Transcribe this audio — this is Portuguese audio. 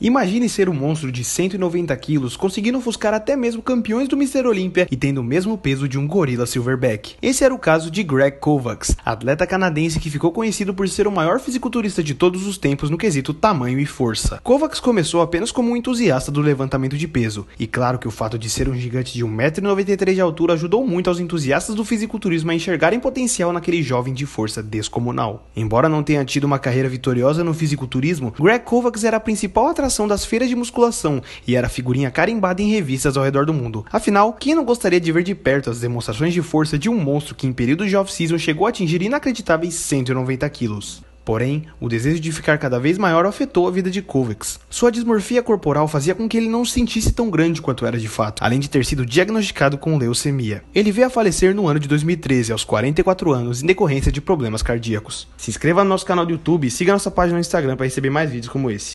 Imagine ser um monstro de 190 quilos conseguindo ofuscar até mesmo campeões do Mr. Olímpia e tendo o mesmo peso de um gorila silverback. Esse era o caso de Greg Kovacs, atleta canadense que ficou conhecido por ser o maior fisiculturista de todos os tempos no quesito tamanho e força. Kovacs começou apenas como um entusiasta do levantamento de peso, e claro que o fato de ser um gigante de 1,93m de altura ajudou muito aos entusiastas do fisiculturismo a enxergarem potencial naquele jovem de força descomunal. Embora não tenha tido uma carreira vitoriosa no fisiculturismo, Greg Kovacs era a principal atração atração das feiras de musculação e era figurinha carimbada em revistas ao redor do mundo. Afinal, quem não gostaria de ver de perto as demonstrações de força de um monstro que em período de off-season chegou a atingir inacreditáveis 190 quilos? Porém, o desejo de ficar cada vez maior afetou a vida de Kovacs. Sua dismorfia corporal fazia com que ele não se sentisse tão grande quanto era de fato, além de ter sido diagnosticado com leucemia. Ele veio a falecer no ano de 2013, aos 44 anos, em decorrência de problemas cardíacos. Se inscreva no nosso canal do YouTube e siga nossa página no Instagram para receber mais vídeos como esse.